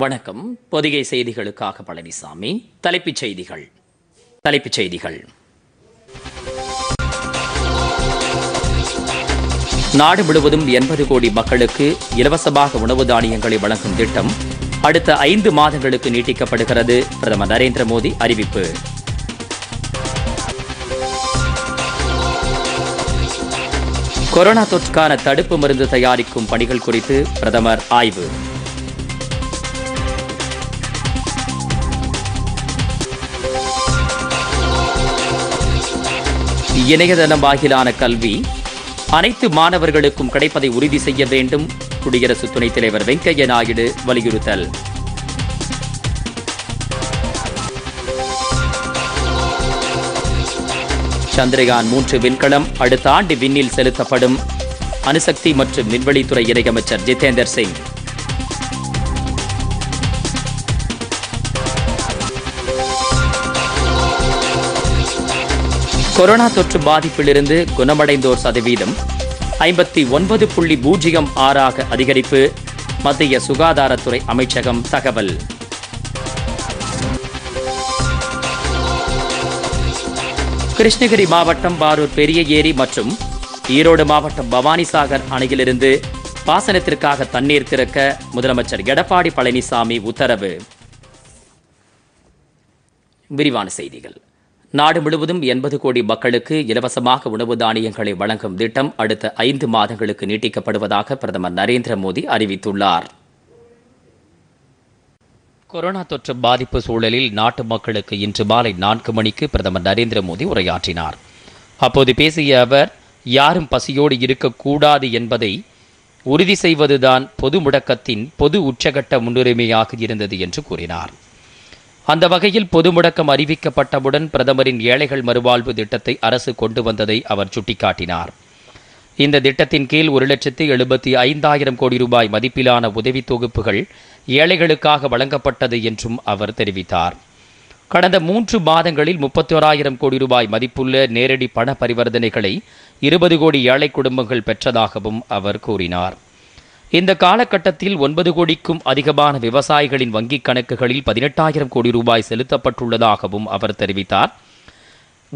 வணக்கம் பொதிகை செய்திகளுக்காக பழனிசாமி தலைப்புச் செய்திகள் தலைப்புச் செய்திகள் நாடு முழுவதும் எண்பது கோடி மக்களுக்கு இலவசமாக உணவு தானியங்களை வழங்கும் திட்டம் அடுத்த ஐந்து மாதங்களுக்கு நீட்டிக்கப்படுகிறது பிரதமர் நரேந்திர மோடி அறிவிப்பு கொரோனா தொற்றுக்கான தடுப்பு மருந்து தயாரிக்கும் பணிகள் குறித்து பிரதமர் ஆய்வு இணையதளம் வாயிலான கல்வி அனைத்து மாணவர்களுக்கும் கிடைப்பதை உறுதி செய்ய வேண்டும் குடியரசு துணைத் தலைவர் வெங்கையா நாயுடு வலியுறுத்தல் சந்திரயான் மூன்று விண்கலம் அடுத்த ஆண்டு விண்ணில் செலுத்தப்படும் அணுசக்தி மற்றும் விண்வெளித்துறை இணையமைச்சர் ஜிதேந்தர் சிங் கொரோனா தொற்று பாதிப்பிலிருந்து குணமடைந்தோர் சதவீதம் ஐம்பத்தி ஒன்பது புள்ளி பூஜ்ஜியம் ஆறாக அதிகரிப்பு மத்திய சுகாதாரத்துறை அமைச்சகம் தகவல் கிருஷ்ணகிரி மாவட்டம் பாரூர் பெரிய ஏரி மற்றும் ஈரோடு மாவட்டம் பவானிசாகர் அணையிலிருந்து பாசனத்திற்காக தண்ணீர் திறக்க முதலமைச்சர் எடப்பாடி பழனிசாமி உத்தரவு விரிவான செய்திகள் நாடு முழுவதும் எண்பது கோடி மக்களுக்கு இலவசமாக உணவு தானியங்களை வழங்கும் திட்டம் அடுத்த ஐந்து மாதங்களுக்கு நீட்டிக்கப்படுவதாக பிரதமர் நரேந்திர மோடி அறிவித்துள்ளார் கொரோனா தொற்று பாதிப்பு சூழலில் நாட்டு மக்களுக்கு இன்று மாலை நான்கு மணிக்கு பிரதமர் நரேந்திர மோடி உரையாற்றினார் அப்போது பேசிய அவர் யாரும் பசியோடு இருக்கக்கூடாது என்பதை உறுதி செய்வதுதான் பொது முடக்கத்தின் பொது உச்சகட்ட முன்னுரிமையாக இருந்தது என்று கூறினார் அந்த வகையில் பொது முடக்கம் அறிவிக்கப்பட்டவுடன் பிரதமரின் ஏழைகள் மறுவாழ்வு திட்டத்தை அரசு கொண்டு வந்ததை அவர் சுட்டிக்காட்டினார் இந்த திட்டத்தின் கீழ் ஒரு லட்சத்து எழுபத்தி ஐந்தாயிரம் கோடி ரூபாய் மதிப்பிலான உதவி தொகுப்புகள் ஏழைகளுக்காக வழங்கப்பட்டது என்றும் அவர் தெரிவித்தார் கடந்த மூன்று மாதங்களில் முப்பத்தோராயிரம் கோடி ரூபாய் மதிப்புள்ள நேரடி பண பரிவர்த்தனைகளை இருபது கோடி ஏழை குடும்பங்கள் பெற்றதாகவும் அவர் கூறினார் இந்த காலகட்டத்தில் ஒன்பது கோடிக்கும் அதிகமான விவசாயிகளின் வங்கிக் கணக்குகளில் பதினெட்டாயிரம் கோடி ரூபாய் செலுத்தப்பட்டுள்ளதாகவும் அவர் தெரிவித்தார்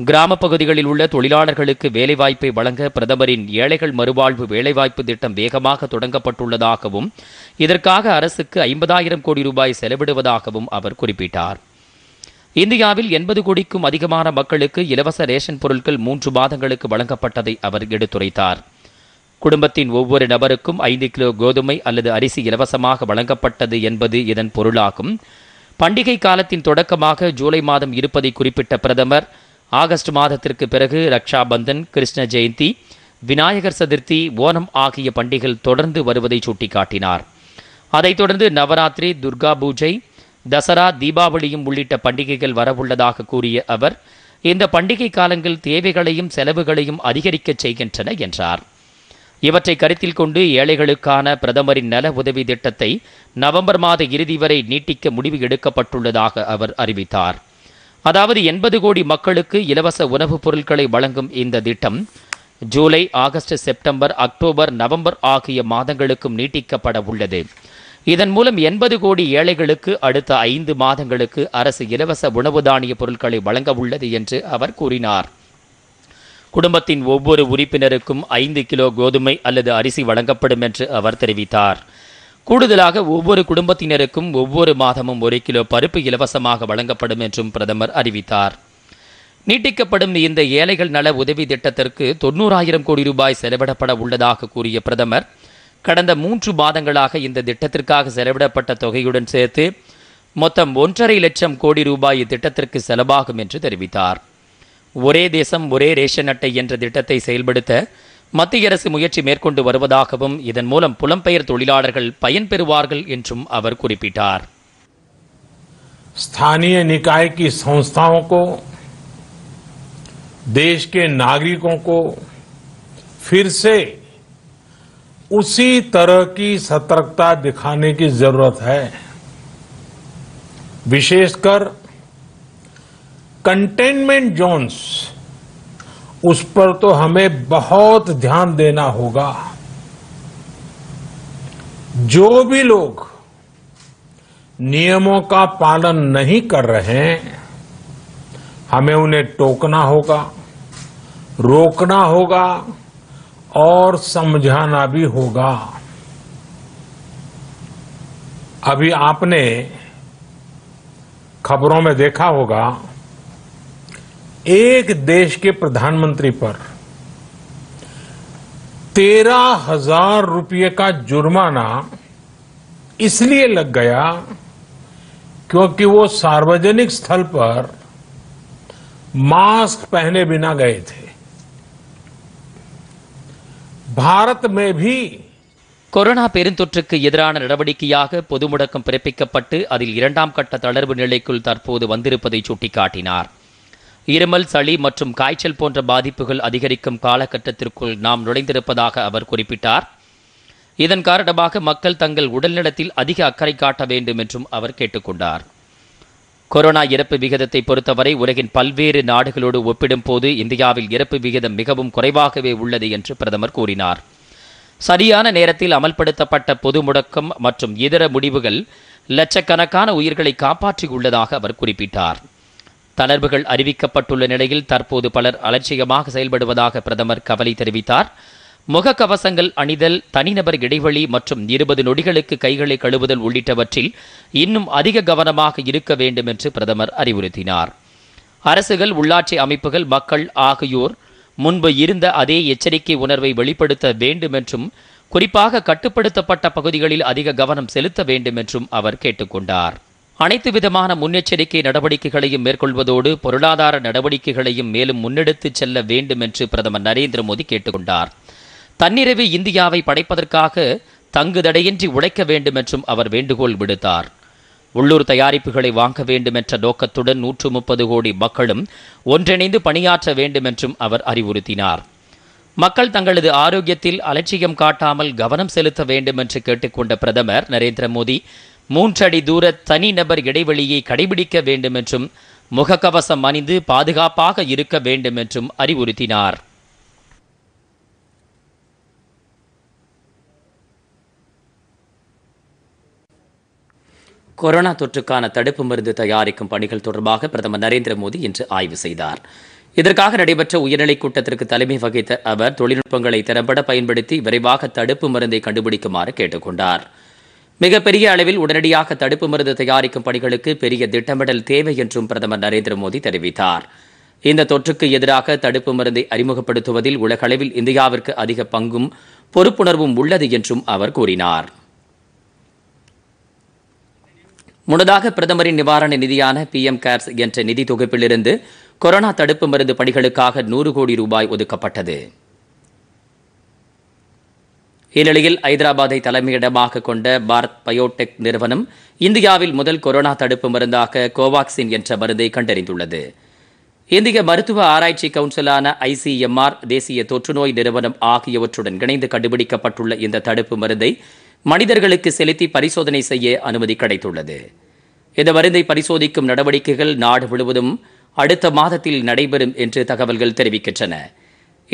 கிராம பகுதிகளில் உள்ள தொழிலாளர்களுக்கு வேலைவாய்ப்பை வழங்க பிரதமரின் ஏழைகள் மறுவாழ்வு வேலைவாய்ப்பு திட்டம் வேகமாக தொடங்கப்பட்டுள்ளதாகவும் இதற்காக அரசுக்கு ஐம்பதாயிரம் கோடி ரூபாய் செலவிடுவதாகவும் அவர் குறிப்பிட்டார் இந்தியாவில் எண்பது கோடிக்கும் அதிகமான மக்களுக்கு இலவச ரேஷன் பொருட்கள் மூன்று மாதங்களுக்கு வழங்கப்பட்டதை அவர் எடுத்துரைத்தார் குடும்பத்தின் ஒவ்வொரு நபருக்கும் ஐந்து கிலோ கோதுமை அல்லது அரிசி இலவசமாக வழங்கப்பட்டது என்பது இதன் பொருளாகும் பண்டிகை காலத்தின் தொடக்கமாக ஜூலை மாதம் இருப்பதை குறிப்பிட்ட பிரதமர் ஆகஸ்ட் மாதத்திற்கு பிறகு ரக்ஷா பந்தன் கிருஷ்ண ஜெயந்தி விநாயகர் சதுர்த்தி ஓணம் ஆகிய பண்டிகைகள் தொடர்ந்து வருவதை சுட்டிக்காட்டினார் அதைத் தொடர்ந்து நவராத்திரி துர்கா பூஜை தசரா தீபாவளியும் உள்ளிட்ட பண்டிகைகள் வரவுள்ளதாக கூறிய அவர் இந்த பண்டிகை காலங்கள் தேவைகளையும் செலவுகளையும் அதிகரிக்கச் செய்கின்றன என்றார் இவற்றை கருத்தில் கொண்டு ஏழைகளுக்கான பிரதமரின் நல உதவி திட்டத்தை நவம்பர் மாத இறுதி வரை நீட்டிக்க முடிவு எடுக்கப்பட்டுள்ளதாக அவர் அறிவித்தார் அதாவது எண்பது கோடி மக்களுக்கு இலவச உணவுப் பொருட்களை வழங்கும் இந்த திட்டம் July August September October November ஆகிய மாதங்களுக்கும் நீட்டிக்கப்பட உள்ளது இதன் மூலம் எண்பது கோடி ஏழைகளுக்கு அடுத்த ஐந்து மாதங்களுக்கு அரசு இலவச உணவு தானிய பொருட்களை வழங்க உள்ளது என்று அவர் கூறினார் குடும்பத்தின் ஒவ்வொரு உறுப்பினருக்கும் ஐந்து கிலோ கோதுமை அல்லது அரிசி வழங்கப்படும் என்று அவர் தெரிவித்தார் கூடுதலாக ஒவ்வொரு குடும்பத்தினருக்கும் ஒவ்வொரு மாதமும் ஒரு கிலோ பருப்பு இலவசமாக வழங்கப்படும் என்றும் பிரதமர் அறிவித்தார் நீட்டிக்கப்படும் இந்த ஏழைகள் நல உதவி திட்டத்திற்கு தொண்ணூறாயிரம் கோடி ரூபாய் செலவிடப்பட உள்ளதாக கூறிய பிரதமர் கடந்த மூன்று மாதங்களாக இந்த திட்டத்திற்காக செலவிடப்பட்ட தொகையுடன் சேர்த்து மொத்தம் ஒன்றரை லட்சம் கோடி ரூபாய் இத்திட்டத்திற்கு செலவாகும் என்று தெரிவித்தார் வரே தேசம் बुरे रेशनट्टे என்ற திட்டத்தை செயல்படுத்த மத்திய அரசு முகத்தி மேற்கொண்ட வருவதாகவும் இதன் மூலம் புலம்பையர் தொழிலாளர்கள் பயன் பெறுவார்கள் என்றும் அவர் குறிப்பிட்டார். स्थानीय निकाय की संस्थाओं को देश के नागरिकों को फिर से उसी तरह की सतर्कता दिखाने की जरूरत है विशेषकर कंटेनमेंट जोन्स उस पर तो हमें बहुत ध्यान देना होगा जो भी लोग नियमों का पालन नहीं कर रहे हैं हमें उन्हें टोकना होगा रोकना होगा और समझाना भी होगा अभी आपने खबरों में देखा होगा एक देश के प्रधानमंत्री पर तेरह हजार रूपये का जुर्माना इसलिए लग गया क्योंकि वो सार्वजनिक स्थल पर मास्क पहने बिना गए थे भारत में भी कोरोना पेरुक्रवड़क पटे इंडम कट तुम्हें नई को இருமல் சளி மற்றும் காய்ச்சல் போன்ற பாதிப்புகள் அதிகரிக்கும் காலகட்டத்திற்குள் நாம் நுழைந்திருப்பதாக அவர் குறிப்பிட்டார் இதன் காரணமாக மக்கள் தங்கள் உடல்நலத்தில் அதிக அக்கறை காட்ட வேண்டும் என்றும் அவர் கேட்டுக்கொண்டார் கொரோனா இறப்பு விகிதத்தை பொறுத்தவரை உலகின் பல்வேறு நாடுகளோடு ஒப்பிடும்போது இந்தியாவில் இறப்பு விகிதம் மிகவும் குறைவாகவே உள்ளது என்று பிரதமர் கூறினார் சரியான நேரத்தில் அமல்படுத்தப்பட்ட பொது முடக்கம் மற்றும் இதர முடிவுகள் லட்சக்கணக்கான உயிர்களை காப்பாற்றியுள்ளதாக அவர் குறிப்பிட்டார் தளர்வுகள் அறிவிக்கப்பட்டுள்ள நிலையில் தற்போது பலர் அலட்சியமாக செயல்படுவதாக பிரதமர் கவலை தெரிவித்தார் முகக்கவசங்கள் அணிதல் தனிநபர் இடைவெளி மற்றும் இருபது நொடிகளுக்கு கைகளை கழுவுதல் உள்ளிட்டவற்றில் இன்னும் அதிக கவனமாக இருக்க வேண்டும் என்று பிரதமர் அறிவுறுத்தினார் அரசுகள் உள்ளாட்சி அமைப்புகள் மக்கள் ஆகியோர் முன்பு இருந்த அதே எச்சரிக்கை உணர்வை வெளிப்படுத்த வேண்டும் என்றும் குறிப்பாக கட்டுப்படுத்தப்பட்ட பகுதிகளில் அதிக கவனம் செலுத்த வேண்டும் என்றும் அவர் கேட்டுக்கொண்டார் அனைத்து விதமான முன்னெச்சரிக்கை நடவடிக்கைகளையும் மேற்கொள்வதோடு பொருளாதார நடவடிக்கைகளையும் மேலும் முன்னெடுத்துச் செல்ல வேண்டும் என்று பிரதமர் நரேந்திர மோடி கேட்டுக்கொண்டார் தன்னிறைவு இந்தியாவை படைப்பதற்காக தங்கு தடையின்றி உழைக்க வேண்டும் என்றும் அவர் வேண்டுகோள் விடுத்தார் உள்ளூர் தயாரிப்புகளை வாங்க வேண்டும் என்ற நோக்கத்துடன் நூற்று முப்பது கோடி மக்களும் ஒன்றிணைந்து பணியாற்ற வேண்டும் என்றும் அவர் அறிவுறுத்தினார் மக்கள் தங்களது ஆரோக்கியத்தில் அலட்சியம் காட்டாமல் கவனம் செலுத்த வேண்டும் என்று கேட்டுக்கொண்ட பிரதமர் நரேந்திர மோடி மூன்றடி தூர தனிநபர் இடைவெளியை கடைபிடிக்க வேண்டும் என்றும் முகக்கவசம் அணிந்து பாதுகாப்பாக இருக்க வேண்டும் என்றும் அறிவுறுத்தினார் கொரோனா தொற்றுக்கான தடுப்பு மருந்து தயாரிக்கும் பணிகள் தொடர்பாக பிரதமர் நரேந்திர மோடி இன்று ஆய்வு செய்தார் இதற்காக நடைபெற்ற உயர்நிலைக் கூட்டத்திற்கு தலைமை வகித்த அவர் தொழில்நுட்பங்களை திறம்பட பயன்படுத்தி விரைவாக தடுப்பு மருந்தை கண்டுபிடிக்குமாறு கேட்டுக்கொண்டார் கொண்டாா் மிகப்பெரிய அளவில் உடனடியாக தடுப்பு மருந்து தயாரிக்கும் பணிகளுக்கு பெரிய திட்டமிடல் தேவை என்றும் பிரதமர் நரேந்திர மோடி தெரிவித்தார் இந்த தொற்றுக்கு எதிராக தடுப்பு மருந்தை அறிமுகப்படுத்துவதில் உலகளவில் இந்தியாவிற்கு அதிக பங்கும் பொறுப்புணர்வும் உள்ளது என்றும் அவர் கூறினார் முன்னதாக பிரதமரின் நிவாரண நிதியான பி எம் கேர்ஸ் என்ற நிதி தொகுப்பிலிருந்து கொரோனா தடுப்பு மருந்து பணிகளுக்காக நூறு கோடி ரூபாய் ஒதுக்கப்பட்டது இந்நிலையில் ஐதராபாத்தை தலைமையிடமாக கொண்ட பாரத் பயோடெக் நிறுவனம் இந்தியாவில் முதல் கொரோனா தடுப்பு மருந்தாக கோவாக்சின் என்ற மருந்தை கண்டறிந்துள்ளது இந்திய மருத்துவ ஆராய்ச்சி கவுன்சிலான ஐசிஎம்ஆர் தேசிய தொற்றுநோய் நிறுவனம் ஆகியவற்றுடன் இணைந்து கண்டுபிடிக்கப்பட்டுள்ள இந்த தடுப்பு மருந்தை மனிதர்களுக்கு செலுத்தி பரிசோதனை செய்ய அனுமதி கிடைத்துள்ளது இந்த மருந்தை பரிசோதிக்கும் நடவடிக்கைகள் நாடு முழுவதும் அடுத்த மாதத்தில் நடைபெறும் என்று தகவல்கள் தெரிவிக்கின்றன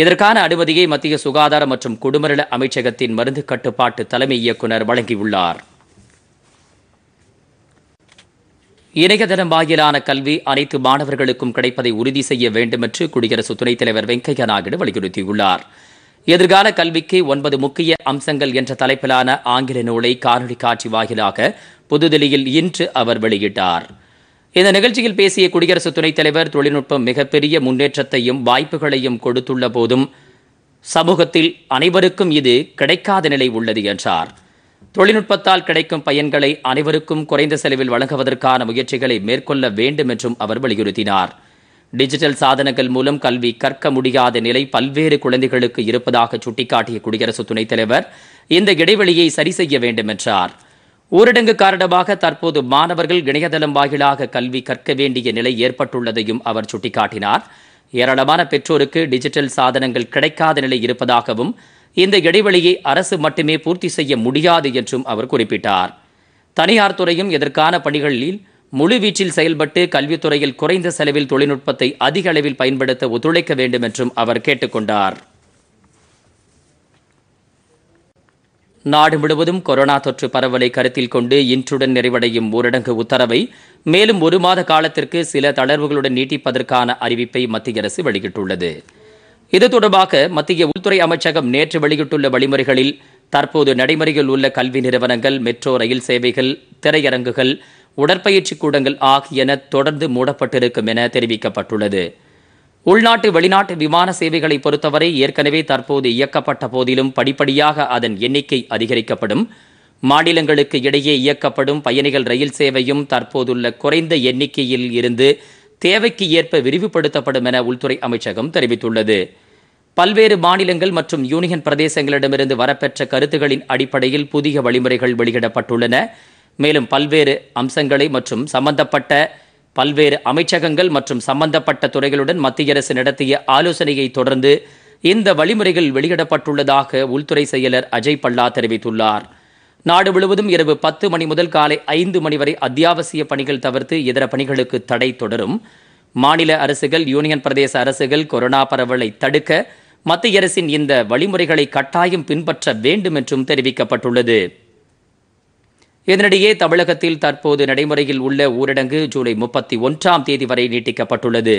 இதற்கான அனுமதியை மத்திய சுகாதார மற்றும் குடும்பநல அமைச்சகத்தின் மருந்து கட்டுப்பாட்டு தலைமை இயக்குநர் வழங்கியுள்ளார் இணையதளம் வாயிலான கல்வி அனைத்து மாணவர்களுக்கும் கிடைப்பதை உறுதி செய்ய வேண்டும் என்று குடியரசு துணைத் தலைவர் வெங்கையா நாயுடு வலியுறுத்தியுள்ளார் எதிர்கால கல்விக்கு ஒன்பது முக்கிய அம்சங்கள் என்ற தலைப்பிலான ஆங்கில நூலை காணொலி காட்சி வாயிலாக புதுதில்லியில் இன்று அவர் வெளியிட்டார் இந்த நிகழ்ச்சியில் பேசிய குடியரசு துணைத் தலைவர் தொழில்நுட்பம் மிகப்பெரிய முன்னேற்றத்தையும் வாய்ப்புகளையும் கொடுத்துள்ள போதும் சமூகத்தில் அனைவருக்கும் இது கிடைக்காத நிலை உள்ளது என்றார் தொழில்நுட்பத்தால் கிடைக்கும் பயன்களை அனைவருக்கும் குறைந்த செலவில் வழங்குவதற்கான முயற்சிகளை மேற்கொள்ள வேண்டும் என்றும் அவர் வலியுறுத்தினார் டிஜிட்டல் சாதனங்கள் மூலம் கல்வி கற்க முடியாத நிலை பல்வேறு குழந்தைகளுக்கு இருப்பதாக சுட்டிக்காட்டிய குடியரசு துணைத் தலைவர் இந்த இடைவெளியை சரி செய்ய வேண்டும் என்றார் ஊரடங்கு காரணமாக தற்போது மாணவர்கள் இணையதளம் வாயிலாக கல்வி கற்க வேண்டிய நிலை ஏற்பட்டுள்ளதையும் அவர் சுட்டிக்காட்டினார் ஏராளமான பெற்றோருக்கு டிஜிட்டல் சாதனங்கள் கிடைக்காத நிலை இருப்பதாகவும் இந்த இடைவெளியை அரசு மட்டுமே பூர்த்தி செய்ய முடியாது என்றும் அவர் குறிப்பிட்டார் தனியார் துறையும் இதற்கான பணிகளில் முழுவீச்சில் செயல்பட்டு கல்வித்துறையில் குறைந்த செலவில் தொழில்நுட்பத்தை அதிக அளவில் பயன்படுத்த ஒத்துழைக்க வேண்டும் என்றும் அவர் கேட்டுக்கொண்டார் நாடு முழுவதும் கொரோனா தொற்று பரவலை கருத்தில் கொண்டு இன்றுடன் நிறைவடையும் ஊரடங்கு உத்தரவை மேலும் ஒரு மாத காலத்திற்கு சில தளர்வுகளுடன் நீட்டிப்பதற்கான அறிவிப்பை மத்திய அரசு வெளியிட்டுள்ளது இது தொடர்பாக மத்திய உள்துறை அமைச்சகம் நேற்று வெளியிட்டுள்ள வழிமுறைகளில் தற்போது நடைமுறையில் உள்ள கல்வி நிறுவனங்கள் மெட்ரோ ரயில் சேவைகள் திரையரங்குகள் உடற்பயிற்சி கூடங்கள் ஆகியன தொடர்ந்து மூடப்பட்டிருக்கும் என தெரிவிக்கப்பட்டுள்ளது உள்நாட்டு வெளிநாட்டு விமான சேவைகளை பொறுத்தவரை ஏற்கனவே தற்போது இயக்கப்பட்ட போதிலும் படிப்படியாக அதன் எண்ணிக்கை அதிகரிக்கப்படும் மாநிலங்களுக்கு இடையே இயக்கப்படும் பயணிகள் ரயில் சேவையும் தற்போதுள்ள குறைந்த எண்ணிக்கையில் இருந்து தேவைக்கு ஏற்ப விரிவுபடுத்தப்படும் என உள்துறை அமைச்சகம் தெரிவித்துள்ளது பல்வேறு மாநிலங்கள் மற்றும் யூனியன் பிரதேசங்களிடமிருந்து வரப்பெற்ற கருத்துகளின் அடிப்படையில் புதிய வழிமுறைகள் வெளியிடப்பட்டுள்ளன மேலும் பல்வேறு அம்சங்களை மற்றும் சம்பந்தப்பட்ட பல்வேறு அமைச்சகங்கள் மற்றும் சம்பந்தப்பட்ட துறைகளுடன் மத்திய அரசு நடத்திய ஆலோசனையை தொடர்ந்து இந்த வழிமுறைகள் வெளியிடப்பட்டுள்ளதாக உள்துறை செயலர் அஜய் பல்லா தெரிவித்துள்ளார் நாடு முழுவதும் இரவு பத்து மணி முதல் காலை ஐந்து மணி வரை அத்தியாவசிய பணிகள் தவிர்த்து இதர பணிகளுக்கு தடை தொடரும் மாநில அரசுகள் யூனியன் பிரதேச அரசுகள் கொரோனா பரவலை தடுக்க மத்திய அரசின் இந்த வழிமுறைகளை கட்டாயம் பின்பற்ற வேண்டும் என்றும் தெரிவிக்கப்பட்டுள்ளது இதனிடையே தமிழகத்தில் தற்போது நடைமுறையில் உள்ள ஊரடங்கு ஜூலை முப்பத்தி ஒன்றாம் தேதி வரை நீட்டிக்கப்பட்டுள்ளது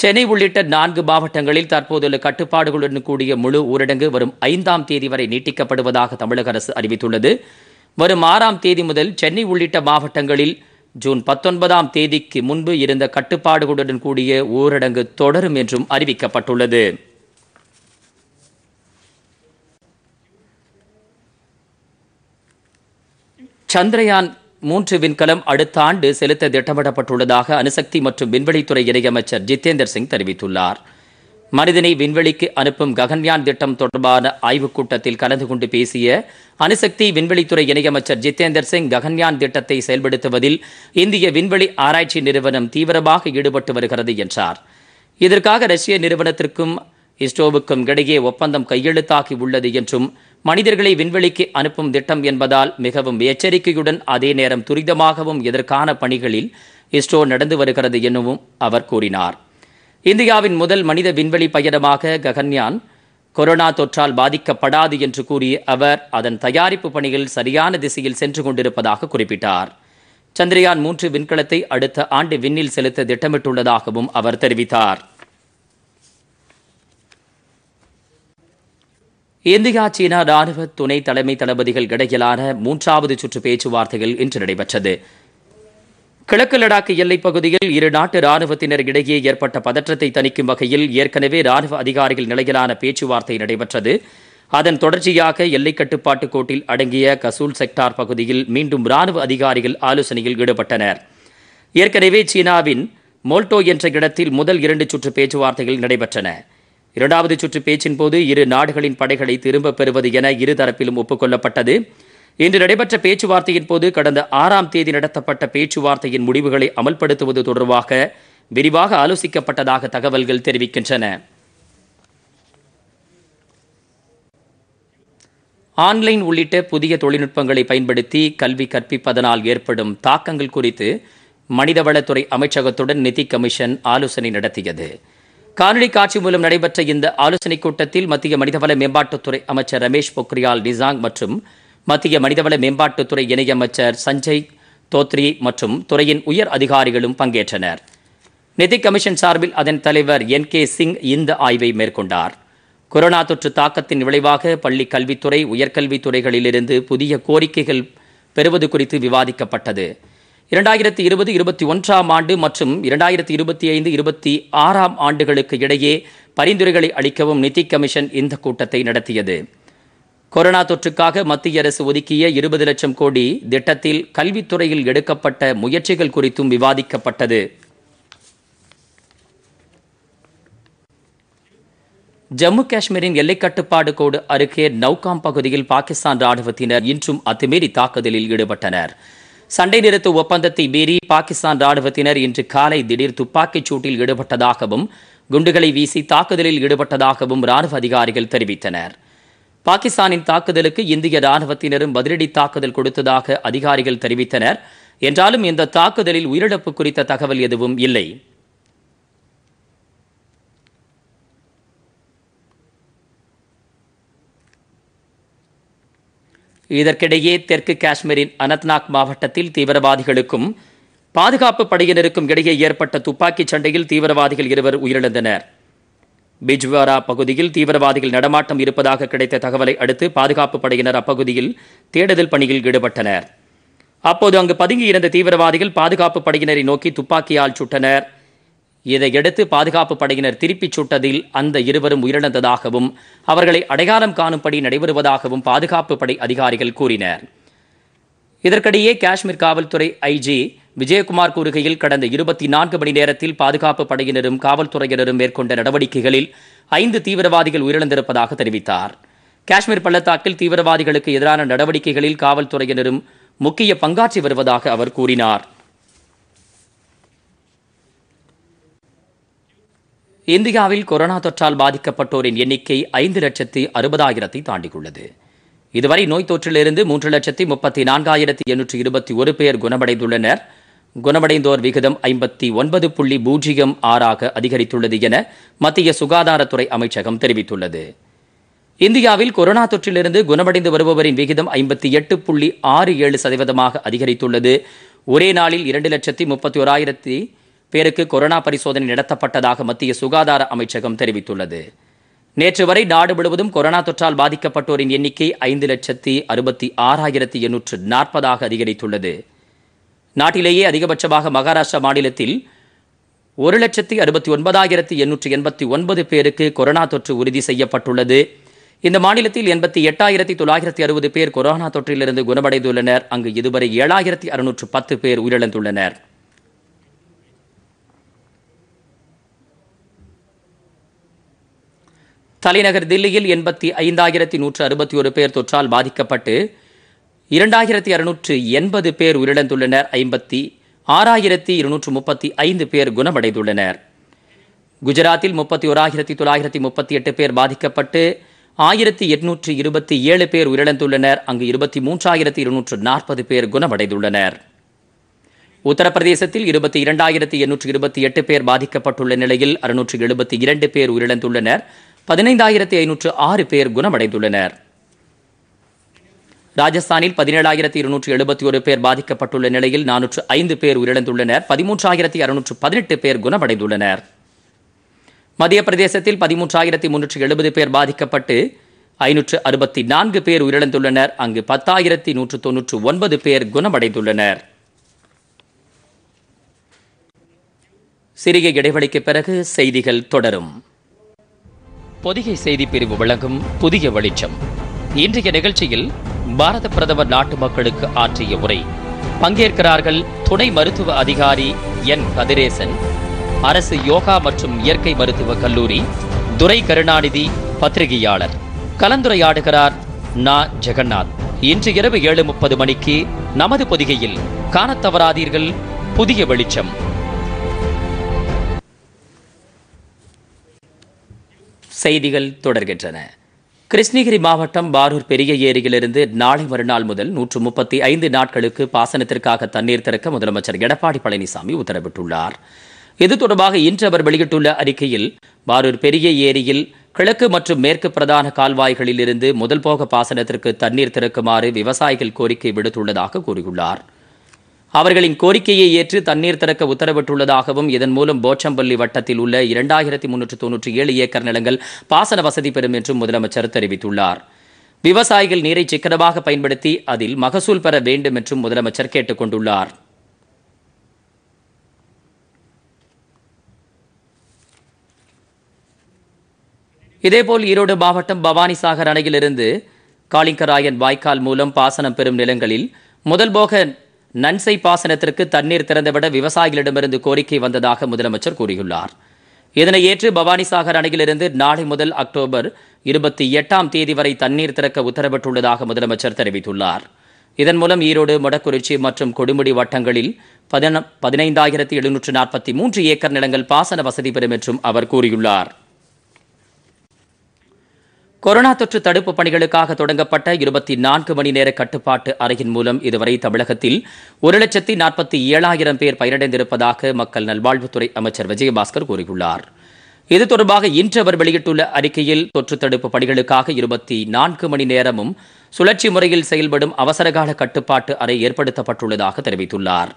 சென்னை உள்ளிட்ட நான்கு மாவட்டங்களில் தற்போதுள்ள கட்டுப்பாடுகளுடன் கூடிய முழு ஊரடங்கு வரும் ஐந்தாம் தேதி வரை நீட்டிக்கப்படுவதாக தமிழக அரசு அறிவித்துள்ளது வரும் ஆறாம் தேதி முதல் சென்னை உள்ளிட்ட மாவட்டங்களில் ஜூன் பத்தொன்பதாம் தேதிக்கு முன்பு இருந்த கட்டுப்பாடுகளுடன் கூடிய ஊரடங்கு தொடரும் என்றும் அறிவிக்கப்பட்டுள்ளது சந்திரயான் மூன்று விண்கலம் அடுத்த ஆண்டு செலுத்த திட்டமிடப்பட்டுள்ளதாக அணுசக்தி மற்றும் விண்வெளித்துறை இணையமைச்சர் ஜித்தேந்தர் சிங் தெரிவித்துள்ளார் மனிதனை விண்வெளிக்கு அனுப்பும் ககன்யான் திட்டம் தொடர்பான ஆய்வுக் கூட்டத்தில் கலந்து கொண்டு பேசிய அணுசக்தி விண்வெளித்துறை இணையமைச்சர் ஜிதேந்தர் சிங் ககன்யான் திட்டத்தை செயல்படுத்துவதில் இந்திய விண்வெளி ஆராய்ச்சி நிறுவனம் தீவிரமாக ஈடுபட்டு வருகிறது என்றார் இதற்காக ரஷ்ய நிறுவனத்திற்கும் இஸ்ரோவுக்கும் இடையே ஒப்பந்தம் கையெழுத்தாகி உள்ளது என்றும் மனிதர்களை விண்வெளிக்கு அனுப்பும் திட்டம் என்பதால் மிகவும் எச்சரிக்கையுடன் அதே நேரம் துரிதமாகவும் இதற்கான பணிகளில் இஸ்ரோ நடந்து வருகிறது எனவும் அவர் கூறினார் இந்தியாவின் முதல் மனித விண்வெளி பயணமாக ககன்யான் கொரோனா தொற்றால் பாதிக்கப்படாது என்று கூறிய அவர் அதன் தயாரிப்பு பணிகள் சரியான திசையில் சென்று கொண்டிருப்பதாக குறிப்பிட்டார் சந்திரயான் மூன்று விண்கலத்தை அடுத்த ஆண்டு விண்ணில் செலுத்த திட்டமிட்டுள்ளதாகவும் அவர் தெரிவித்தார் இந்தியா சீனா ராணுவ துணை தலைமை தளபதிகள் இடையிலான மூன்றாவது சுற்று பேச்சுவார்த்தைகள் இன்று நடைபெற்றது கிழக்கு லடாக் எல்லைப் பகுதியில் இரு நாட்டு ராணுவத்தினர் இடையே ஏற்பட்ட பதற்றத்தை தணிக்கும் வகையில் ஏற்கனவே ராணுவ அதிகாரிகள் நிலையிலான பேச்சுவார்த்தை நடைபெற்றது அதன் தொடர்ச்சியாக எல்லைக் கட்டுப்பாட்டு கோட்டில் அடங்கிய கசூல் செக்டார் பகுதியில் மீண்டும் ராணுவ அதிகாரிகள் ஆலோசனையில் ஈடுபட்டனர் ஏற்கனவே சீனாவின் மோல்டோ என்ற இடத்தில் முதல் இரண்டு சுற்று பேச்சுவார்த்தைகள் நடைபெற்றன இரண்டாவது சுற்று பேச்சின் போது இரு நாடுகளின் படைகளை திரும்பப் பெறுவது என இருதரப்பிலும் ஒப்புக்கொள்ளப்பட்டது இன்று நடைபெற்ற பேச்சுவார்த்தையின் போது கடந்த ஆறாம் தேதி நடத்தப்பட்ட பேச்சுவார்த்தையின் முடிவுகளை அமல்படுத்துவது தொடர்பாக விரிவாக ஆலோசிக்கப்பட்டதாக தகவல்கள் தெரிவிக்கின்றன ஆன்லைன் உள்ளிட்ட புதிய தொழில்நுட்பங்களை பயன்படுத்தி கல்வி கற்பிப்பதனால் ஏற்படும் தாக்கங்கள் குறித்து மனிதவளத்துறை அமைச்சகத்துடன் நிதி கமிஷன் ஆலோசனை நடத்தியது காணொலி காட்சி மூலம் நடைபெற்ற இந்த ஆலோசனைக் கூட்டத்தில் மத்திய மனிதவள மேம்பாட்டுத்துறை அமைச்சர் ரமேஷ் பொக்ரியால் நிசாங் மற்றும் மத்திய மனிதவள மேம்பாட்டுத்துறை இணையமைச்சர் சஞ்சய் தோத்ரி மற்றும் துறையின் உயர் அதிகாரிகளும் பங்கேற்றனர் நிதி கமிஷன் சார்பில் அதன் தலைவர் என் கே சிங் இந்த ஆய்வை மேற்கொண்டார் கொரோனா தொற்று தாக்கத்தின் விளைவாக பள்ளி கல்வித்துறை உயர்கல்வித்துறைகளிலிருந்து புதிய கோரிக்கைகள் பெறுவது குறித்து விவாதிக்கப்பட்டது இரண்டாயிரத்தி இருபது இருபத்தி ஒன்றாம் ஆண்டு மற்றும் இரண்டாயிரத்தி இருபத்தி ஐந்து இருபத்தி ஆறாம் ஆண்டுகளுக்கு இடையே பரிந்துரைகளை அளிக்கவும் நிதி கமிஷன் இந்த கூட்டத்தை நடத்தியது கொரோனா தொற்றுக்காக மத்திய அரசு ஒதுக்கிய இருபது லட்சம் கோடி திட்டத்தில் கல்வித்துறையில் எடுக்கப்பட்ட முயற்சிகள் குறித்தும் விவாதிக்கப்பட்டது ஜம்மு காஷ்மீரின் எல்லைக்கட்டுப்பாடு கோடு அருகே நவ்காம் பகுதியில் பாகிஸ்தான் ராணுவத்தினர் இன்றும் அத்துமீறி தாக்குதலில் ஈடுபட்டனர் சண்டை நிறுத்த ஒப்பந்தத்தை மீறி பாகிஸ்தான் ராணுவத்தினர் இன்று காலை திடீர் துப்பாக்கிச் சூட்டில் ஈடுபட்டதாகவும் குண்டுகளை வீசி தாக்குதலில் ஈடுபட்டதாகவும் ராணுவ அதிகாரிகள் தெரிவித்தனர் பாகிஸ்தானின் தாக்குதலுக்கு இந்திய ராணுவத்தினரும் பதிலடி தாக்குதல் கொடுத்ததாக அதிகாரிகள் தெரிவித்தனர் என்றாலும் இந்த தாக்குதலில் உயிரிழப்பு குறித்த தகவல் எதுவும் இல்லை இதற்கிடையே தெற்கு காஷ்மீரின் அனந்த்நாக் மாவட்டத்தில் தீவிரவாதிகளுக்கும் பாதுகாப்பு படையினருக்கும் இடையே ஏற்பட்ட துப்பாக்கிச் சண்டையில் தீவிரவாதிகள் இருவர் உயிரிழந்தனர் பிஜ்வாரா பகுதியில் தீவிரவாதிகள் நடமாட்டம் இருப்பதாக கிடைத்த தகவலை அடுத்து பாதுகாப்பு படையினர் அப்பகுதியில் தேடுதல் பணியில் ஈடுபட்டனர் அப்போது அங்கு பதுங்கியிருந்த தீவிரவாதிகள் பாதுகாப்பு படையினரை நோக்கி துப்பாக்கியால் சுட்டனர் இதையடுத்து பாதுகாப்பு படையினர் திருப்பிச் சுட்டதில் அந்த இருவரும் உயிரிழந்ததாகவும் அவர்களை அடையாளம் காணும்படி நடைபெறுவதாகவும் பாதுகாப்பு படை அதிகாரிகள் கூறினர் இதற்கிடையே காஷ்மீர் காவல்துறை ஐஜி விஜயகுமார் கூறுகையில் கடந்த இருபத்தி நான்கு மணி நேரத்தில் பாதுகாப்பு படையினரும் காவல்துறையினரும் மேற்கொண்ட நடவடிக்கைகளில் ஐந்து தீவிரவாதிகள் உயிரிழந்திருப்பதாக தெரிவித்தார் காஷ்மீர் பள்ளத்தாக்கில் தீவிரவாதிகளுக்கு எதிரான நடவடிக்கைகளில் காவல்துறையினரும் முக்கிய பங்காற்றி வருவதாக அவர் கூறினார் இந்தியாவில் கொரோனா தொற்றால் பாதிக்கப்பட்டோரின் எண்ணிக்கை ஐந்து லட்சத்தி அறுபதாயிரத்தை தாண்டியுள்ளது இதுவரை நோய் தொற்றிலிருந்து மூன்று லட்சத்தி முப்பத்தி நான்காயிரத்தி எண்ணூற்றி இருபத்தி ஒரு பேர் குணமடைந்துள்ளனர் குணமடைந்தோர் விகிதம் ஐம்பத்தி ஒன்பது புள்ளி பூஜ்ஜியம் ஆறாக அதிகரித்துள்ளது என மத்திய சுகாதாரத்துறை அமைச்சகம் தெரிவித்துள்ளது இந்தியாவில் கொரோனா தொற்றிலிருந்து குணமடைந்து வருபவரின் விகிதம் ஐம்பத்தி எட்டு புள்ளி ஆறு ஏழு சதவீதமாக அதிகரித்துள்ளது ஒரே நாளில் இரண்டு லட்சத்தி முப்பத்தி ஓராயிரத்தி பேருக்கு கொரோனா பரிசோதனை நடத்தப்பட்டதாக மத்திய சுகாதார அமைச்சகம் தெரிவித்துள்ளது நேற்று வரை நாடு முழுவதும் கொரோனா தொற்றால் பாதிக்கப்பட்டோரின் எண்ணிக்கை ஐந்து லட்சத்தி அறுபத்தி ஆறாயிரத்தி எண்ணூற்று நாற்பதாக அதிகரித்துள்ளது நாட்டிலேயே அதிகபட்சமாக மகாராஷ்டிரா மாநிலத்தில் ஒரு லட்சத்தி அறுபத்தி ஒன்பதாயிரத்தி எண்ணூற்று எண்பத்தி ஒன்பது பேருக்கு கொரோனா தொற்று உறுதி செய்யப்பட்டுள்ளது இந்த மாநிலத்தில் எண்பத்தி எட்டாயிரத்தி தொள்ளாயிரத்தி அறுபது பேர் கொரோனா தொற்றிலிருந்து குணமடைந்துள்ளனர் அங்கு இதுவரை ஏழாயிரத்தி அறுநூற்று பத்து பேர் உயிரிழந்துள்ளனர் தலைநகர் தில்லியில் எண்பத்தி ஐந்தாயிரத்தி நூற்று அறுபத்தி ஒரு பேர் தொற்றால் பாதிக்கப்பட்டு இரண்டாயிரத்தி அறுநூற்று எண்பது பேர் உயிரிழந்துள்ளனர் ஐம்பத்தி ஆறாயிரத்தி இருநூற்று முப்பத்தி ஐந்து பேர் குணமடைந்துள்ளனர் குஜராத்தில் முப்பத்தி ஓராயிரத்தி தொள்ளாயிரத்தி முப்பத்தி எட்டு பேர் பாதிக்கப்பட்டு ஆயிரத்தி எட்நூற்று இருபத்தி ஏழு பேர் உயிரிழந்துள்ளனர் அங்கு இருபத்தி மூன்றாயிரத்தி இருநூற்று நாற்பது பேர் குணமடைந்துள்ளனர் உத்தரப்பிரதேசத்தில் இருபத்தி இரண்டாயிரத்தி எண்ணூற்று இருபத்தி எட்டு பேர் பாதிக்கப்பட்டுள்ள நிலையில் அறுநூற்று எழுபத்தி இரண்டு பேர் உயிரிழந்துள்ளனர் பதினைந்தாயிரத்தி ஐநூற்று ஆறு பேர் குணமடைந்துள்ளனர் ராஜஸ்தானில் பதினேழாயிரத்தி இருநூற்று எழுபத்தி ஒரு பேர் பாதிக்கப்பட்டுள்ள நிலையில் நானூற்று ஐந்து பேர் உயிரிழந்துள்ளனர் பதிமூன்றாயிரத்தி அறுநூற்று பதினெட்டு பேர் குணமடைந்துள்ளனர் மத்திய பிரதேசத்தில் பதிமூன்றாயிரத்தி முன்னூற்று எழுபது பேர் பாதிக்கப்பட்டு ஐநூற்று அறுபத்தி நான்கு பேர் உயிரிழந்துள்ளனர் அங்கு பத்தாயிரத்தி நூற்று தொன்னூற்று ஒன்பது பேர் குணமடைந்துள்ளனர் சிறிய இடைவெளிக்கு பிறகு செய்திகள் தொடரும் பொதிகை செய்தி பிரிவு வழங்கும் புதிய வெளிச்சம் இன்றைய நிகழ்ச்சியில் பாரத பிரதமர் நாட்டு மக்களுக்கு ஆற்றிய உரை பங்கேற்கிறார்கள் துணை மருத்துவ அதிகாரி என் கதிரேசன் அரசு யோகா மற்றும் இயற்கை மருத்துவ கல்லூரி துரை கருணாநிதி பத்திரிகையாளர் கலந்துரையாடுகிறார் நா ஜெகநாத் இன்று இரவு ஏழு முப்பது மணிக்கு நமது பொதிகையில் காணத் தவறாதீர்கள் புதிய வெளிச்சம் செய்திகள் தொடர்கின்றன கிருஷ்ணகிரி மாவட்டம் பாரூர் பெரிய ஏரியிலிருந்து நாளை மறுநாள் முதல் நூற்று முப்பத்தி ஐந்து நாட்களுக்கு பாசனத்திற்காக தண்ணீர் திறக்க முதலமைச்சர் எடப்பாடி பழனிசாமி உத்தரவிட்டுள்ளார் இது தொடர்பாக இன்று அவர் வெளியிட்டுள்ள அறிக்கையில் பாரூர் பெரிய ஏரியில் கிழக்கு மற்றும் மேற்கு பிரதான கால்வாய்களிலிருந்து முதல் போக பாசனத்திற்கு தண்ணீர் திறக்குமாறு விவசாயிகள் கோரிக்கை விடுத்துள்ளதாக கூறியுள்ளார் அவர்களின் கோரிக்கையை ஏற்று தண்ணீர் திறக்க உத்தரவிட்டுள்ளதாகவும் இதன் மூலம் போச்சம்பள்ளி வட்டத்தில் உள்ள இரண்டாயிரத்தி முன்னூற்று தொன்னூற்றி ஏழு ஏக்கர் நிலங்கள் பாசன வசதி பெறும் என்றும் முதலமைச்சர் தெரிவித்துள்ளார் விவசாயிகள் நீரை சிக்கனமாக பயன்படுத்தி அதில் மகசூல் பெற வேண்டும் என்றும் முதலமைச்சர் கேட்டுக் கொண்டுள்ளார் இதேபோல் ஈரோடு மாவட்டம் பவானிசாகர் அணையிலிருந்து காளிங்கராயன் வாய்க்கால் மூலம் பாசனம் பெறும் நிலங்களில் முதல் போக நன்சை பாசனத்திற்கு தண்ணீர் திறந்துவிட விவசாயிகளிடமிருந்து கோரிக்கை வந்ததாக முதலமைச்சர் கூறியுள்ளார் இதனை ஏற்று பவானிசாகர் அணையிலிருந்து நாளை முதல் அக்டோபர் இருபத்தி எட்டாம் தேதி வரை தண்ணீர் திறக்க உத்தரவிட்டுள்ளதாக முதலமைச்சர் தெரிவித்துள்ளார் இதன் மூலம் ஈரோடு மொடக்குறிச்சி மற்றும் கொடுமுடி வட்டங்களில் பதினைந்தாயிரத்தி எழுநூற்று நாற்பத்தி மூன்று ஏக்கர் நிலங்கள் பாசன வசதி பெறும் என்றும் அவர் கூறியுள்ளார் கொரோனா தொற்று தடுப்பு பணிகளுக்காக தொடங்கப்பட்ட இருபத்தி நான்கு மணி நேர கட்டுப்பாட்டு அறையின் மூலம் இதுவரை தமிழகத்தில் ஒரு லட்சத்தி நாற்பத்தி ஏழாயிரம் பேர் பயனடைந்திருப்பதாக மக்கள் நல்வாழ்வுத்துறை அமைச்சர் விஜயபாஸ்கர் கூறியுள்ளார் இது தொடர்பாக இன்று அவர் வெளியிட்டுள்ள அறிக்கையில் தொற்று தடுப்பு பணிகளுக்காக இருபத்தி நான்கு மணி நேரமும் சுழற்சி முறையில் செயல்படும் அவசரகால கட்டுப்பாட்டு அறை ஏற்படுத்தப்பட்டுள்ளதாக தெரிவித்துள்ளார்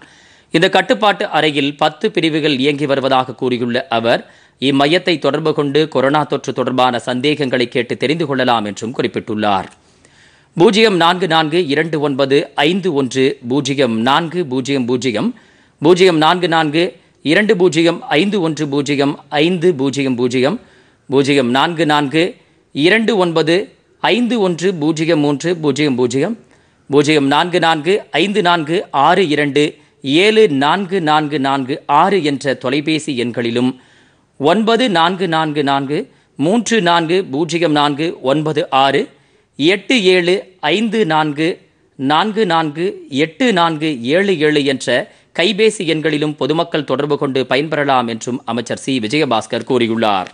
இந்த கட்டுப்பாட்டு அறையில் பத்து பிரிவுகள் இயங்கி வருவதாக கூறியுள்ள அவர் இம்மையத்தை தொடர்பு கொண்டு கொரோனா தொற்று தொடர்பான சந்தேகங்களை கேட்டு தெரிந்து கொள்ளலாம் என்றும் குறிப்பிட்டுள்ளார் பூஜ்ஜியம் நான்கு நான்கு இரண்டு ஒன்பது ஐந்து ஒன்று பூஜ்ஜியம் நான்கு பூஜ்ஜியம் பூஜ்ஜியம் பூஜ்ஜியம் நான்கு நான்கு இரண்டு பூஜ்ஜியம் ஐந்து ஒன்று பூஜ்ஜியம் ஐந்து பூஜ்ஜியம் பூஜ்ஜியம் பூஜ்ஜியம் நான்கு நான்கு இரண்டு ஒன்பது ஐந்து ஒன்று பூஜ்ஜியம் மூன்று பூஜ்ஜியம் பூஜ்ஜியம் பூஜ்ஜியம் நான்கு நான்கு ஐந்து நான்கு ஆறு இரண்டு ஏழு நான்கு நான்கு நான்கு ஆறு என்ற தொலைபேசி எண்களிலும் ஒன்பது நான்கு நான்கு நான்கு மூன்று நான்கு பூஜ்ஜியம் நான்கு ஒன்பது ஆறு எட்டு ஏழு ஐந்து நான்கு நான்கு நான்கு எட்டு நான்கு ஏழு ஏழு என்ற கைபேசி எண்களிலும் பொதுமக்கள் தொடர்பு கொண்டு பயன்பெறலாம் என்றும் அமைச்சர் சி விஜயபாஸ்கர் கூறியுள்ளார்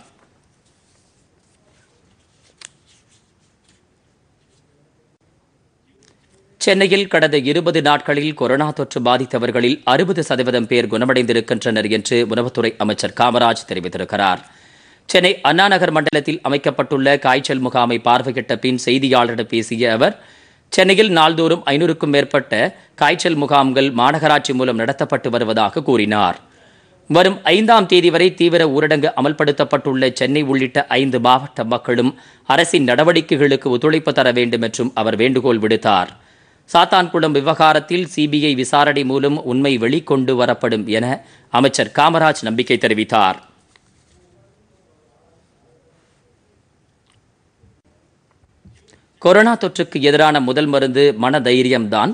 சென்னையில் கடந்த இருபது நாட்களில் கொரோனா தொற்று பாதித்தவர்களில் அறுபது சதவீதம் பேர் குணமடைந்திருக்கின்றனர் என்று உணவுத்துறை அமைச்சர் காமராஜ் தெரிவித்திருக்கிறார் சென்னை அண்ணாநகர் மண்டலத்தில் அமைக்கப்பட்டுள்ள காய்ச்சல் முகாமை பார்வையிட்ட பின் செய்தியாளரிடம் பேசிய அவர் சென்னையில் நாள்தோறும் ஐநூறுக்கும் மேற்பட்ட காய்ச்சல் முகாம்கள் மாநகராட்சி மூலம் நடத்தப்பட்டு வருவதாக கூறினார் வரும் ஐந்தாம் தேதி வரை தீவிர ஊரடங்கு அமல்படுத்தப்பட்டுள்ள சென்னை உள்ளிட்ட ஐந்து மாவட்ட மக்களும் அரசின் நடவடிக்கைகளுக்கு ஒத்துழைப்பு தர வேண்டும் என்றும் அவர் வேண்டுகோள் விடுத்தார் சாத்தான்குளம் விவகாரத்தில் சிபிஐ விசாரணை மூலம் உண்மை வெளிக்கொண்டு வரப்படும் என அமைச்சர் காமராஜ் நம்பிக்கை தெரிவித்தார் கொரோனா தொற்றுக்கு எதிரான முதல் மருந்து மனதைரியம்தான்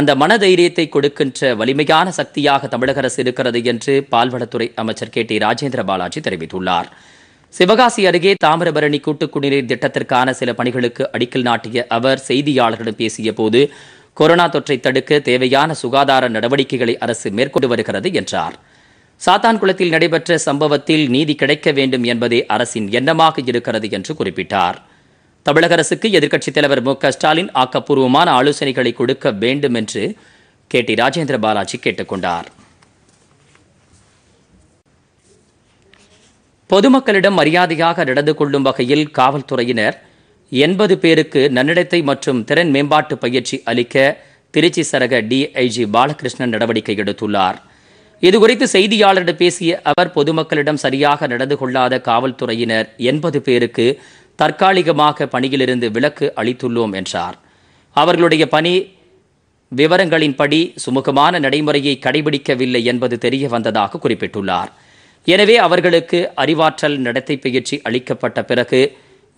அந்த மனதைரியத்தை கொடுக்கின்ற வலிமையான சக்தியாக தமிழக அரசு இருக்கிறது என்று பால்வளத்துறை அமைச்சர் கே டி ராஜேந்திர பாலாஜி தெரிவித்துள்ளார் சிவகாசி அருகே தாமிரபரணி கூட்டுக் குடிநீர் திட்டத்திற்கான சில பணிகளுக்கு அடிக்கல் நாட்டிய அவர் செய்தியாளர்களிடம் பேசிய போது கொரோனா தொற்றை தடுக்க தேவையான சுகாதார நடவடிக்கைகளை அரசு மேற்கொண்டு வருகிறது என்றார் சாத்தான்குளத்தில் நடைபெற்ற சம்பவத்தில் நீதி கிடைக்க வேண்டும் என்பதே அரசின் எண்ணமாக இருக்கிறது என்று குறிப்பிட்டார் தமிழக அரசுக்கு எதிர்க்கட்சித் தலைவர் மு ஸ்டாலின் ஆக்கப்பூர்வமான ஆலோசனைகளை கொடுக்க வேண்டும் என்று கேட்டி ராஜேந்திர பாலாஜி கேட்டுக்கொண்டார் பொதுமக்களிடம் மரியாதையாக நடந்து கொள்ளும் வகையில் காவல்துறையினர் எண்பது பேருக்கு நன்னடத்தை மற்றும் திறன் மேம்பாட்டு பயிற்சி அளிக்க திருச்சி சரக டிஐஜி பாலகிருஷ்ணன் நடவடிக்கை எடுத்துள்ளார் இதுகுறித்து செய்தியாளரிடம் பேசிய அவர் பொதுமக்களிடம் சரியாக நடந்து கொள்ளாத காவல்துறையினர் எண்பது பேருக்கு தற்காலிகமாக பணியிலிருந்து விலக்கு அளித்துள்ளோம் என்றார் அவர்களுடைய பணி விவரங்களின்படி சுமூகமான நடைமுறையை கடைபிடிக்கவில்லை என்பது தெரிய வந்ததாக குறிப்பிட்டுள்ளார் எனவே அவர்களுக்கு அறிவாற்றல் நடத்தை பயிற்சி அளிக்கப்பட்ட பிறகு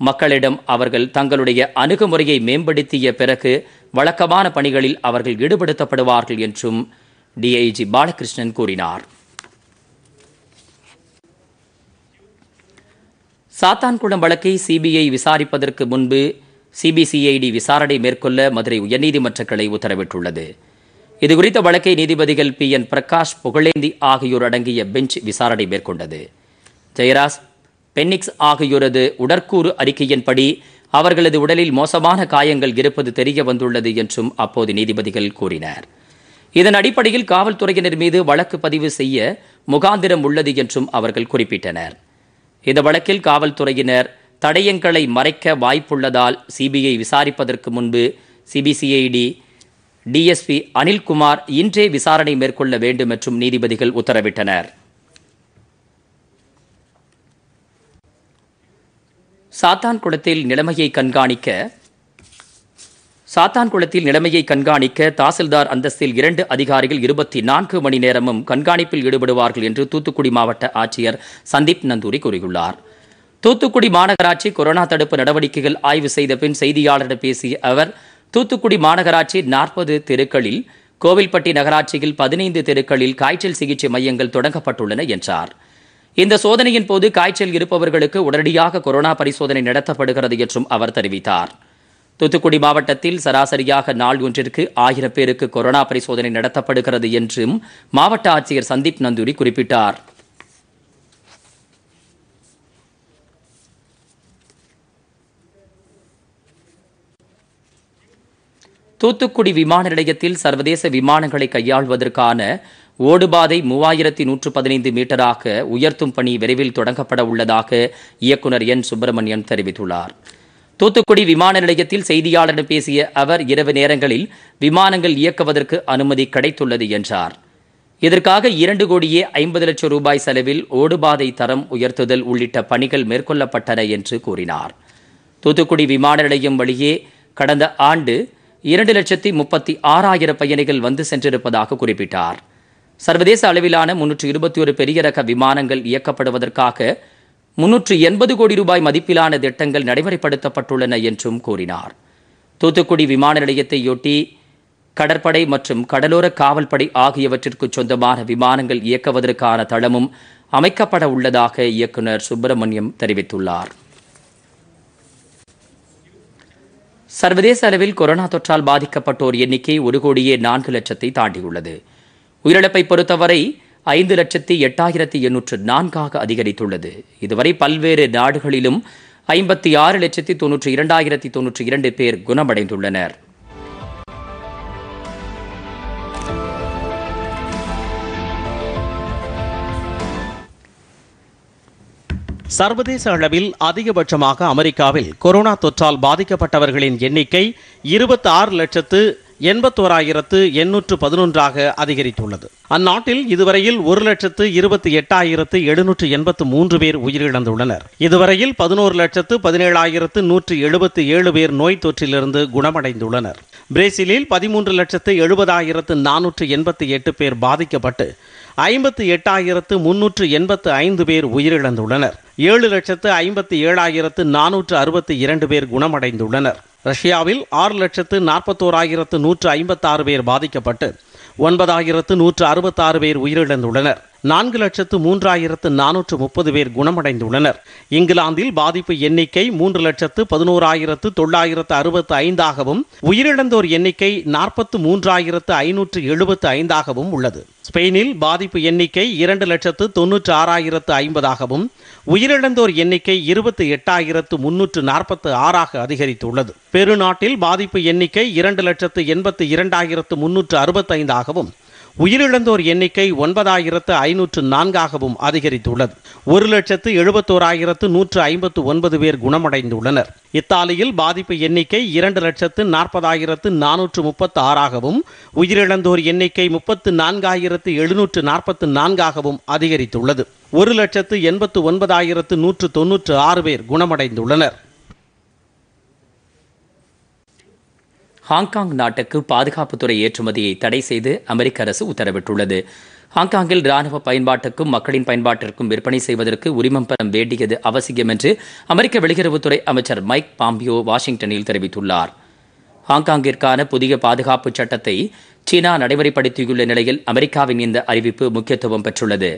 மக்களிடம் அவர்கள் தங்களுடைய அணுகுமுறையை மேம்படுத்திய பிறகு வழக்கமான பணிகளில் அவர்கள் ஈடுபடுத்தப்படுவார்கள் என்றும் டிஐஜி பாலகிருஷ்ணன் கூறினார் சாத்தான்குளம் வழக்கை சிபிஐ விசாரிப்பதற்கு முன்பு சிபிசிஐடி விசாரணை மேற்கொள்ள மதுரை உயர்நீதிமன்ற கிளை உத்தரவிட்டுள்ளது இதுகுறித்த வழக்கை நீதிபதிகள் பி என் பிரகாஷ் புகழேந்தி ஆகியோர் அடங்கிய பெஞ்ச் விசாரணை மேற்கொண்டது ஜெயராஜ் பென்னிக்ஸ் ஆகியோரது உடற்கூறு அறிக்கையின்படி அவர்களது உடலில் மோசமான காயங்கள் இருப்பது தெரிய வந்துள்ளது என்றும் அப்போது நீதிபதிகள் கூறினர் இதன் அடிப்படையில் காவல்துறையினர் மீது வழக்கு பதிவு செய்ய முகாந்திரம் உள்ளது என்றும் அவர்கள் குறிப்பிட்டனர் இந்த வழக்கில் காவல்துறையினர் தடயங்களை மறைக்க வாய்ப்புள்ளதால் சிபிஐ விசாரிப்பதற்கு முன்பு சிபிசிஐடி டிஎஸ்பி அனில்குமார் இன்றே விசாரணை மேற்கொள்ள வேண்டும் என்றும் நீதிபதிகள் உத்தரவிட்டனர் சாத்தான்குளத்தில் நிலைமையை கண்காணிக்க சாத்தான்குளத்தில் நிலைமையை கண்காணிக்க தாசில்தார் அந்தஸ்தில் இரண்டு அதிகாரிகள் இருபத்தி நான்கு மணி நேரமும் கண்காணிப்பில் ஈடுபடுவார்கள் என்று தூத்துக்குடி மாவட்ட ஆட்சியர் சந்தீப் நந்தூரி கூறியுள்ளார் தூத்துக்குடி மாநகராட்சி கொரோனா தடுப்பு நடவடிக்கைகள் ஆய்வு செய்த பின் செய்தியாளரிடம் பேசிய அவர் தூத்துக்குடி மாநகராட்சி நாற்பது தெருக்களில் கோவில்பட்டி நகராட்சியில் பதினைந்து தெருக்களில் காய்ச்சல் சிகிச்சை மையங்கள் தொடங்கப்பட்டுள்ளன என்றார் இந்த சோதனையின் போது காய்ச்சல் இருப்பவர்களுக்கு உடனடியாக கொரோனா பரிசோதனை நடத்தப்படுகிறது என்றும் அவர் தெரிவித்தார் தூத்துக்குடி மாவட்டத்தில் சராசரியாக நாள் ஒன்றிற்கு ஆயிரம் பேருக்கு கொரோனா பரிசோதனை நடத்தப்படுகிறது என்றும் மாவட்ட ஆட்சியர் சந்தீப் நந்தூரி குறிப்பிட்டார் தூத்துக்குடி விமான நிலையத்தில் சர்வதேச விமானங்களை கையாள்வதற்கான ஓடுபாதை மூவாயிரத்தி நூற்று பதினைந்து மீட்டராக உயர்த்தும் பணி விரைவில் தொடங்கப்பட உள்ளதாக இயக்குநர் என் சுப்பிரமணியன் தெரிவித்துள்ளார் தூத்துக்குடி விமான நிலையத்தில் செய்தியாளரிடம் பேசிய அவர் இரவு நேரங்களில் விமானங்கள் இயக்குவதற்கு அனுமதி கிடைத்துள்ளது என்றார் இதற்காக இரண்டு கோடியே ஐம்பது லட்சம் ரூபாய் செலவில் ஓடுபாதை தரம் உயர்த்துதல் உள்ளிட்ட பணிகள் மேற்கொள்ளப்பட்டன என்று கூறினார் தூத்துக்குடி விமான நிலையம் வழியே கடந்த ஆண்டு இரண்டு லட்சத்தி முப்பத்தி ஆறாயிரம் பயணிகள் வந்து சென்றிருப்பதாக குறிப்பிட்டார் சர்வதேச அளவிலான முன்னூற்று இருபத்தி ஒரு பெரிய ரக விமானங்கள் இயக்கப்படுவதற்காக முன்னூற்று எண்பது கோடி ரூபாய் மதிப்பிலான திட்டங்கள் நடைமுறைப்படுத்தப்பட்டுள்ளன என்றும் கூறினார் தூத்துக்குடி விமான நிலையத்தையொட்டி கடற்படை மற்றும் கடலோர காவல்படை ஆகியவற்றிற்கு சொந்தமான விமானங்கள் இயக்குவதற்கான தளமும் அமைக்கப்பட உள்ளதாக இயக்குநர் சுப்பிரமணியம் தெரிவித்துள்ளார் சர்வதேச அளவில் கொரோனா தொற்றால் பாதிக்கப்பட்டோர் எண்ணிக்கை ஒரு கோடியே நான்கு லட்சத்தை தாண்டியுள்ளது உயிரிழப்பை பொறுத்தவரை ஐந்து லட்சத்தி எட்டாயிரத்தி எண்ணூற்று நான்காக அதிகரித்துள்ளது இதுவரை பல்வேறு நாடுகளிலும் ஐம்பத்தி ஆறு லட்சத்தி தொன்னூற்றி இரண்டாயிரத்தி தொன்னூற்றி இரண்டு பேர் குணமடைந்துள்ளனர் சர்வதேச அளவில் அதிகபட்சமாக அமெரிக்காவில் கொரோனா தொற்றால் பாதிக்கப்பட்டவர்களின் எண்ணிக்கை இருபத்தி ஆறு லட்சத்து எண்பத்தோராயிரத்து எண்ணூற்று பதினொன்றாக அதிகரித்துள்ளது அந்நாட்டில் இதுவரையில் ஒரு லட்சத்து இருபத்தி எட்டாயிரத்து எழுநூற்று எண்பத்து மூன்று பேர் உயிரிழந்துள்ளனர் இதுவரையில் பதினோரு லட்சத்து பதினேழாயிரத்து நூற்று எழுபத்தி ஏழு பேர் நோய் தொற்றிலிருந்து குணமடைந்துள்ளனர் பிரேசிலில் பதிமூன்று லட்சத்து எழுபதாயிரத்து நானூற்று எண்பத்தி எட்டு பேர் பாதிக்கப்பட்டு ஐம்பத்து எட்டாயிரத்து முன்னூற்று எண்பத்து ஐந்து பேர் உயிரிழந்துள்ளனர் ஏழு லட்சத்து ஐம்பத்தி ஏழாயிரத்து நானூற்று அறுபத்தி இரண்டு பேர் குணமடைந்துள்ளனர் ரஷ்யாவில் ஆறு லட்சத்து நாற்பத்தோராயிரத்து நூற்று ஐம்பத்தாறு பேர் பாதிக்கப்பட்டு ஒன்பதாயிரத்து நூற்று அறுபத்தாறு பேர் உயிரிழந்துள்ளனர் நான்கு லட்சத்து மூன்றாயிரத்து நானூற்று முப்பது பேர் குணமடைந்துள்ளனர் இங்கிலாந்தில் பாதிப்பு எண்ணிக்கை மூன்று லட்சத்து பதினோராயிரத்து தொள்ளாயிரத்து அறுபத்து ஐந்தாகவும் உயிரிழந்தோர் எண்ணிக்கை நாற்பத்து மூன்றாயிரத்து ஐநூற்று எழுபத்து ஐந்தாகவும் உள்ளது ஸ்பெயினில் பாதிப்பு எண்ணிக்கை இரண்டு லட்சத்து தொன்னூற்று ஆறாயிரத்து ஐம்பதாகவும் உயிரிழந்தோர் எண்ணிக்கை இருபத்தி எட்டாயிரத்து முன்னூற்று நாற்பத்து ஆறாக அதிகரித்துள்ளது பெருநாட்டில் பாதிப்பு எண்ணிக்கை இரண்டு லட்சத்து எண்பத்து இரண்டாயிரத்து முன்னூற்று அறுபத்தைந்தாகவும் உயிரிழந்தோர் எண்ணிக்கை ஒன்பதாயிரத்து ஐநூற்று நான்காகவும் அதிகரித்துள்ளது ஒரு லட்சத்து எழுபத்தோராயிரத்து நூற்று ஐம்பத்து ஒன்பது பேர் குணமடைந்துள்ளனர் இத்தாலியில் பாதிப்பு எண்ணிக்கை இரண்டு லட்சத்து நாற்பதாயிரத்து நானூற்று முப்பத்து ஆறாகவும் உயிரிழந்தோர் எண்ணிக்கை முப்பத்து நான்காயிரத்து எழுநூற்று நாற்பத்து நான்காகவும் அதிகரித்துள்ளது ஒரு லட்சத்து எண்பத்து ஒன்பதாயிரத்து நூற்று தொன்னூற்று ஆறு பேர் குணமடைந்துள்ளனர் ஹாங்காங் நாட்டுக்கு பாதுகாப்புத்துறை ஏற்றுமதியை தடை செய்து அமெரிக்க அரசு உத்தரவிட்டுள்ளது ஹாங்காங்கில் ராணுவ பயன்பாட்டுக்கும் மக்களின் பயன்பாட்டிற்கும் விற்பனை செய்வதற்கு உரிமம் பெற வேண்டியது அவசியம் என்று அமெரிக்க வெளியுறவுத்துறை அமைச்சர் மைக் பாம்பியோ வாஷிங்டனில் தெரிவித்துள்ளார் ஹாங்காங்கிற்கான புதிய பாதுகாப்பு சட்டத்தை சீனா நடைமுறைப்படுத்தியுள்ள நிலையில் அமெரிக்காவின் இந்த அறிவிப்பு முக்கியத்துவம் பெற்றுள்ளது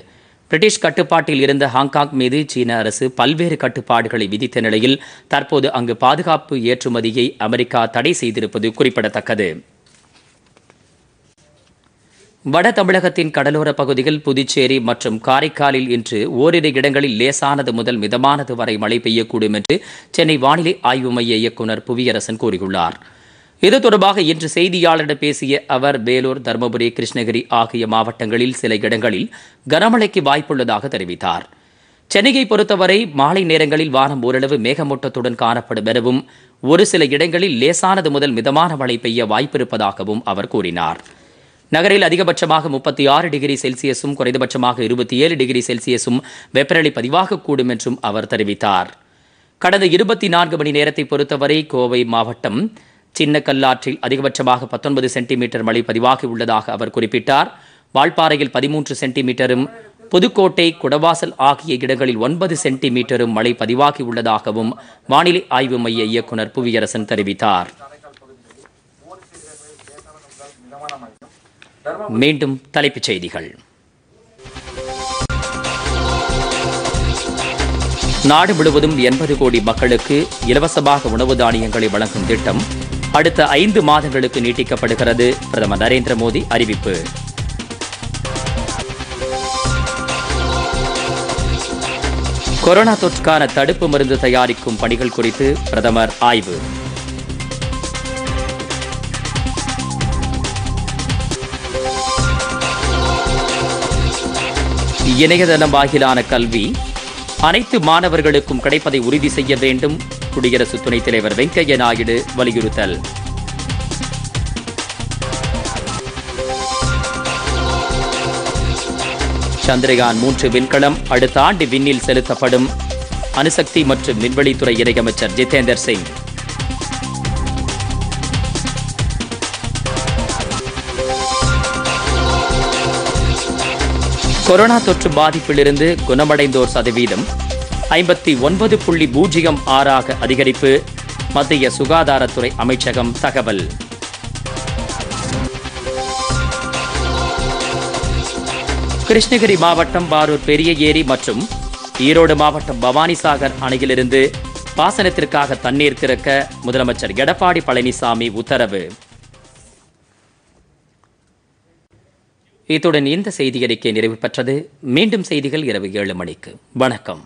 பிரிட்டிஷ் கட்டுப்பாட்டில் இருந்த ஹாங்காங் மீது சீன அரசு பல்வேறு கட்டுப்பாடுகளை விதித்த நிலையில் தற்போது அங்கு பாதுகாப்பு ஏற்றுமதியை அமெரிக்கா தடை செய்திருப்பது குறிப்பிடத்தக்கது வட தமிழகத்தின் கடலோர பகுதிகள் புதுச்சேரி மற்றும் காரைக்காலில் இன்று ஓரிரு இடங்களில் லேசானது முதல் மிதமானது வரை மழை பெய்யக்கூடும் என்று சென்னை வானிலை ஆய்வு மைய இயக்குநர் புவியரசன் கூறியுள்ளார் இது தொடர்பாக இன்று செய்தியாளரிடம் பேசிய அவர் வேலூர் தருமபுரி கிருஷ்ணகிரி ஆகிய மாவட்டங்களில் சில இடங்களில் கனமழைக்கு வாய்ப்புள்ளதாக தெரிவித்தார் சென்னையை பொறுத்தவரை மாலை நேரங்களில் வானம் ஓரளவு மேகமூட்டத்துடன் காணப்படும் எனவும் ஒரு சில இடங்களில் லேசானது முதல் மிதமான மழை பெய்ய வாய்ப்பிருப்பதாகவும் அவர் கூறினார் நகரில் அதிகபட்சமாக முப்பத்தி ஆறு டிகிரி செல்சியஸும் குறைந்தபட்சமாக இருபத்தி ஏழு டிகிரி செல்சியஸும் வெப்பநிலை பதிவாகக்கூடும் என்றும் அவர் தெரிவித்தார் கடந்த இருபத்தி நான்கு மணி நேரத்தை பொறுத்தவரை கோவை மாவட்டம் சின்ன கல்லாற்றில் அதிகபட்சமாக பத்தொன்பது சென்டிமீட்டர் மழை பதிவாகி உள்ளதாக அவர் குறிப்பிட்டார் வால்பாறையில் பதிமூன்று சென்டிமீட்டரும் புதுக்கோட்டை குடவாசல் ஆகிய இடங்களில் ஒன்பது சென்டிமீட்டரும் மழை பதிவாகி உள்ளதாகவும் வானிலை ஆய்வு மைய இயக்குநர் புவியரசன் தெரிவித்தார் மீண்டும் தலைப்புச் செய்திகள் நாடு முழுவதும் எண்பது கோடி மக்களுக்கு இலவசமாக உணவு தானியங்களை வழங்கும் திட்டம் அடுத்த ஐந்து மாதங்களுக்கு நீட்டிக்கப்படுகிறது பிரதமர் நரேந்திர மோடி அறிவிப்பு கொரோனா தொற்றுக்கான தடுப்பு மருந்து தயாரிக்கும் பணிகள் குறித்து பிரதமர் ஆய்வு இணையதளம் வாயிலான கல்வி அனைத்து மாணவர்களுக்கும் கிடைப்பதை உறுதி செய்ய வேண்டும் குடியரசு துணைத் தலைவர் வெங்கையா நாயுடு வலியுறுத்தல் சந்திரயான் மூன்று விண்கலம் அடுத்த ஆண்டு விண்ணில் செலுத்தப்படும் அணுசக்தி மற்றும் விண்வெளித்துறை இணையமைச்சர் ஜிதேந்தர் சிங் கொரோனா தொற்று பாதிப்பிலிருந்து குணமடைந்தோர் சதவீதம் ஐம்பத்தி ஒன்பது புள்ளி பூஜ்ஜியம் ஆறாக அதிகரிப்பு மத்திய சுகாதாரத்துறை அமைச்சகம் தகவல் கிருஷ்ணகிரி மாவட்டம் பாரூர் பெரிய ஏரி மற்றும் ஈரோடு மாவட்டம் பவானிசாகர் அணையிலிருந்து பாசனத்திற்காக தண்ணீர் திறக்க முதலமைச்சர் எடப்பாடி பழனிசாமி உத்தரவு இத்துடன் இந்த செய்தி நிறைவு பெற்றது மீண்டும் செய்திகள் இரவு ஏழு மணிக்கு வணக்கம்